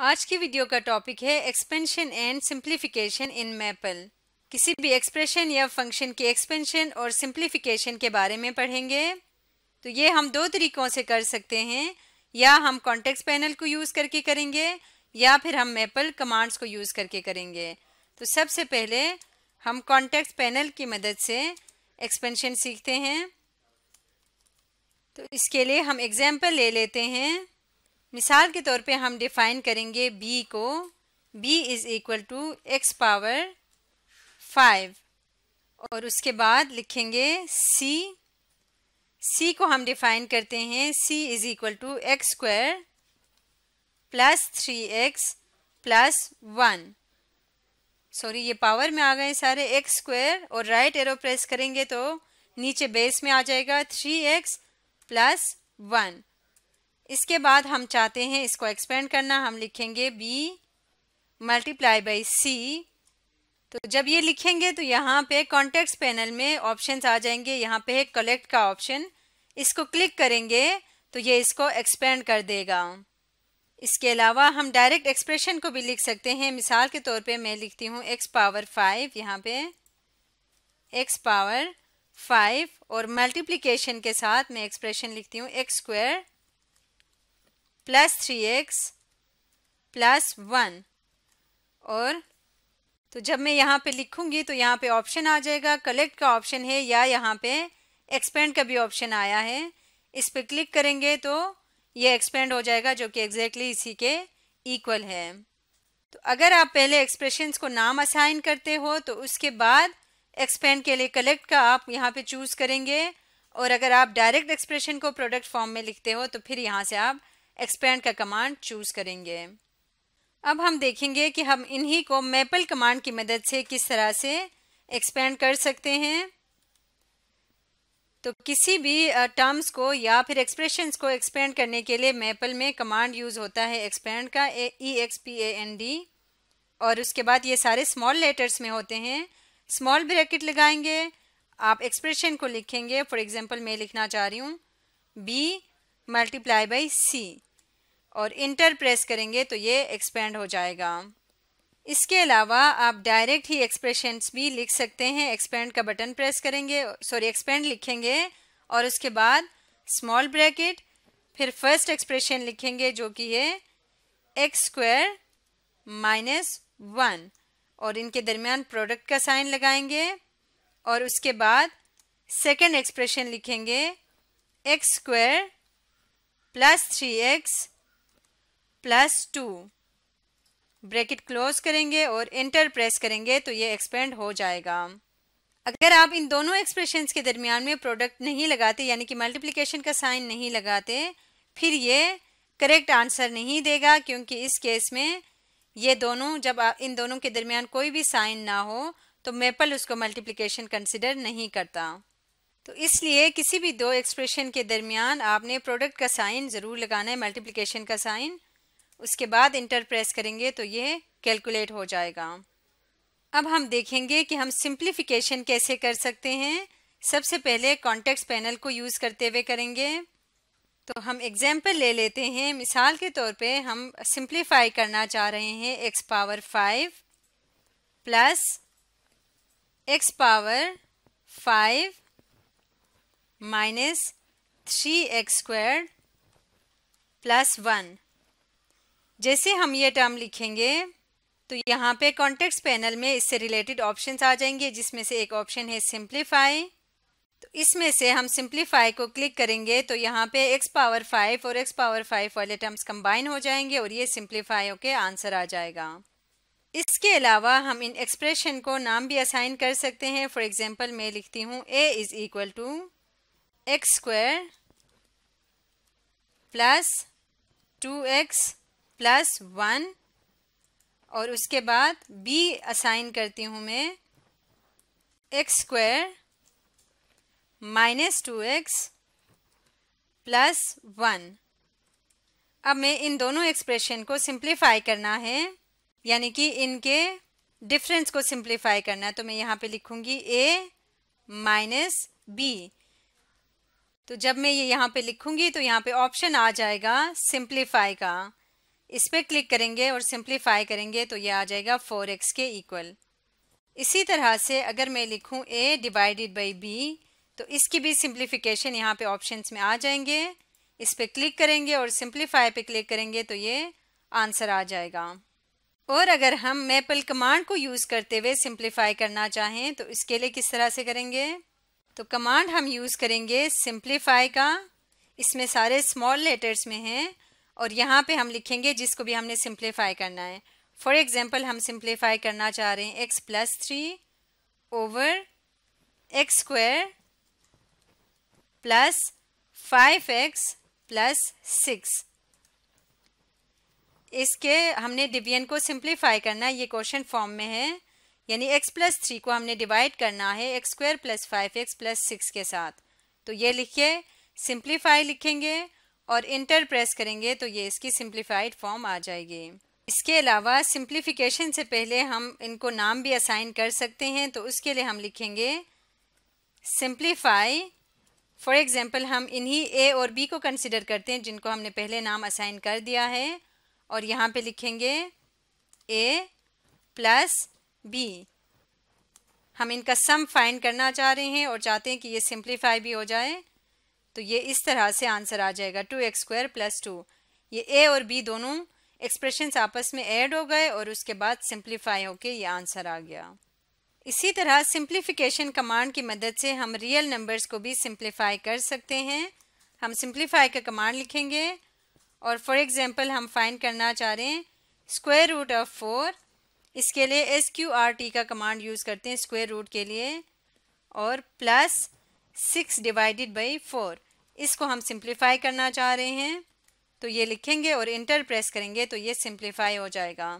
आज की वीडियो का टॉपिक है expansion and simplification in Maple किसी भी एक्सप्रेशन या फंक्शन के एक्सपेंशन और सिंप्लीफिकेशन के बारे में पढ़ेंगे तो ये हम दो तरीक़ों से कर सकते हैं या हम कॉन्टेक्स्ट पैनल को यूज़ करके करेंगे या फिर हम मैपल कमांड्स को यूज़ करके करेंगे तो सबसे पहले हम कॉन्टेक्स्ट पैनल की मदद से एक्सपेंशन सीखते हैं तो इसके लिए हम एग्ज़ाम्पल ले लेते हैं मिसाल के तौर पे हम डिफाइन करेंगे b को b is equal to x power five और उसके बाद लिखेंगे c c को हम डिफाइन करते हैं c is equal to x square plus three x plus one sorry ये पावर में आ गए सारे एक्स स्क्वायर और राइट एरो प्रेस करेंगे तो नीचे बेस में आ जाएगा थ्री एक्स प्लस वन इसके बाद हम चाहते हैं इसको एक्सपेंड करना हम लिखेंगे बी मल्टीप्लाई बाई सी तो जब ये लिखेंगे तो यहाँ पे कॉन्टेक्ट पैनल में ऑप्शन आ जाएंगे यहाँ पे है कलेक्ट का ऑप्शन इसको क्लिक करेंगे तो ये इसको एक्सपेंड कर देगा इसके अलावा हम डायरेक्ट एक्सप्रेशन को भी लिख सकते हैं मिसाल के तौर पे मैं लिखती हूँ एक्स पावर फाइव यहाँ पे x पावर फाइव और मल्टीप्लीकेशन के साथ मैं एक्सप्रेशन लिखती हूँ x square plus three x plus one और तो जब मैं यहाँ पे लिखूँगी तो यहाँ पे ऑप्शन आ जाएगा कलेक्ट का ऑप्शन है या यहाँ पे एक्सपेंड का भी ऑप्शन आया है इस पर क्लिक करेंगे तो ये एक्सपेंड हो जाएगा जो कि एग्जैक्टली इसी के इक्वल है तो अगर आप पहले एक्सप्रेशंस को नाम असाइन करते हो तो उसके बाद एक्सपेंड के लिए कलेक्ट का आप यहाँ पे चूज़ करेंगे और अगर आप डायरेक्ट एक्सप्रेशन को प्रोडक्ट फॉर्म में लिखते हो तो फिर यहाँ से आप एक्सपेंड का कमांड चूज करेंगे अब हम देखेंगे कि हम इन्हीं को मेपल कमांड की मदद से किस तरह से एक्सपेंड कर सकते हैं तो किसी भी टर्म्स को या फिर एक्सप्रेशंस को एक्सपेंड करने के लिए मेपल में कमांड यूज़ होता है एक्सपेंड का E X P A N e, D और उसके बाद ये सारे स्मॉल लेटर्स में होते हैं स्मॉल ब्रैकेट लगाएंगे आप एक्सप्रेशन को लिखेंगे फॉर एग्जांपल मैं लिखना चाह रही हूँ बी मल्टीप्लाई बाई सी और इंटर प्रेस करेंगे तो ये एक्सपेंड हो जाएगा इसके अलावा आप डायरेक्ट ही एक्सप्रेशंस भी लिख सकते हैं एक्सपेंड का बटन प्रेस करेंगे सॉरी एक्सपेंड लिखेंगे और उसके बाद स्मॉल ब्रैकेट फिर फर्स्ट एक्सप्रेशन लिखेंगे जो कि है एक्स स्क्वेयर माइनस वन और इनके दरमियान प्रोडक्ट का साइन लगाएंगे और उसके बाद सेकेंड एक्सप्रेशन लिखेंगे x square plus three x plus two bracket close करेंगे और इंटर प्रेस करेंगे तो ये एक्सपेंड हो जाएगा अगर आप इन दोनों एक्सप्रेशंस के दरमियान में प्रोडक्ट नहीं लगाते यानी कि मल्टीप्लिकेशन का साइन नहीं लगाते फिर ये करेक्ट आंसर नहीं देगा क्योंकि इस केस में ये दोनों जब इन दोनों के दरमियान कोई भी साइन ना हो तो मेपल उसको मल्टीप्लिकेशन कंसिडर नहीं करता तो इसलिए किसी भी दो एक्सप्रेशन के दरमियान आपने प्रोडक्ट का साइन ज़रूर लगाना है मल्टीप्लिकेशन का साइन उसके बाद इंटर प्रेस करेंगे तो ये कैलकुलेट हो जाएगा अब हम देखेंगे कि हम सिंप्लीफिकेशन कैसे कर सकते हैं सबसे पहले कॉन्टेक्ट पैनल को यूज़ करते हुए करेंगे तो हम एग्जाम्पल ले लेते हैं मिसाल के तौर पे हम सिंप्लीफाई करना चाह रहे हैं x power five plus x power five minus three x square plus one जैसे हम ये टर्म लिखेंगे तो यहाँ पे कॉन्टेक्स्ट पैनल में इससे रिलेटेड ऑप्शंस आ जाएंगे जिसमें से एक ऑप्शन है सिंप्लीफाई तो इसमें से हम सिंप्लीफाई को क्लिक करेंगे तो यहाँ पे एक्स पावर फाइव और एक्स पावर फाइव वाले टर्म्स कंबाइन हो जाएंगे और ये सिंप्लीफाई के आंसर आ जाएगा इसके अलावा हम इन एक्सप्रेशन को नाम भी असाइन कर सकते हैं फॉर एग्जाम्पल मैं लिखती हूँ A is equal to x square plus two x plus one और उसके बाद बी असाइन करती हूँ मैं x square minus two x plus one अब मैं इन दोनों एक्सप्रेशन को सिंप्लीफाई करना है यानी कि इनके डिफरेंस को सिंप्लीफाई करना है तो मैं यहाँ पे लिखूँगी ए माइनस बी तो जब मैं ये यहाँ पे लिखूँगी तो यहाँ पे ऑप्शन आ जाएगा सिंप्लीफाई का इस पर क्लिक करेंगे और सिंप्लीफाई करेंगे तो ये आ जाएगा फोर एक्स के इक्वल इसी तरह से अगर मैं लिखूं ए डिवाइडेड बाई बी तो इसकी भी सिंप्लीफिकेशन यहाँ पे ऑप्शंस में आ जाएंगे इस पर क्लिक करेंगे और सिंप्लीफाई पे क्लिक करेंगे तो ये आंसर आ जाएगा और अगर हम मेपल कमांड को यूज़ करते हुए सिंप्लीफाई करना चाहें तो इसके लिए किस तरह से करेंगे तो कमांड हम यूज़ करेंगे सिंप्लीफाई का इसमें सारे स्मॉल लेटर्स में हैं और यहाँ पे हम लिखेंगे जिसको भी हमने सिंप्लीफाई करना है फॉर एग्जांपल हम सिंप्लीफाई करना चाह रहे हैं x plus three over x square plus five x plus six इसके हमने डिवीजन को सिंप्लीफाई करना है ये क्वेश्चन फॉर्म में है यानी x प्लस थ्री को हमने डिवाइड करना है x square plus five x plus six के साथ तो ये लिखिए सिंप्लीफाई लिखेंगे और इंटर प्रेस करेंगे तो ये इसकी सिंप्लीफाइड फॉर्म आ जाएगी इसके अलावा सिंप्लीफिकेशन से पहले हम इनको नाम भी असाइन कर सकते हैं तो उसके लिए हम लिखेंगे सिंप्लीफाई फॉर एग्ज़ाम्पल हम इन्हीं ए और बी को कंसिडर करते हैं जिनको हमने पहले नाम असाइन कर दिया है और यहाँ पे लिखेंगे ए प्लस बी हम इनका सम फाइंड करना चाह रहे हैं और चाहते हैं कि ये सिंप्लीफाई भी हो जाए तो ये इस तरह से आंसर आ जाएगा two x square plus two ये ए और बी दोनों एक्सप्रेशन आपस में ऐड हो गए और उसके बाद सिंप्लीफाई होके ये आंसर आ गया इसी तरह सिंप्लीफिकेशन कमांड की मदद से हम रियल नंबर्स को भी सिंप्लीफाई कर सकते हैं हम सिंप्लीफाई का कमांड लिखेंगे और फॉर एग्जांपल हम फाइंड करना चाह रहे हैं स्क्वायर रूट ऑफ फोर इसके लिए एस क्यू आर टी का कमांड यूज़ करते हैं स्क्वायर रूट के लिए और plus six divided by four इसको हम सिंप्लीफाई करना चाह रहे हैं तो ये लिखेंगे और इंटर प्रेस करेंगे तो ये सिंप्लीफाई हो जाएगा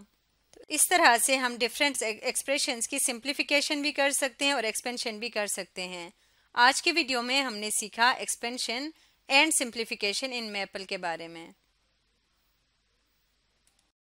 तो इस तरह से हम डिफरेंट एक्सप्रेशन की सिंप्लीफिकेशन भी कर सकते हैं और एक्सपेंशन भी कर सकते हैं आज के वीडियो में हमने सीखा expansion and simplification in Maple के बारे में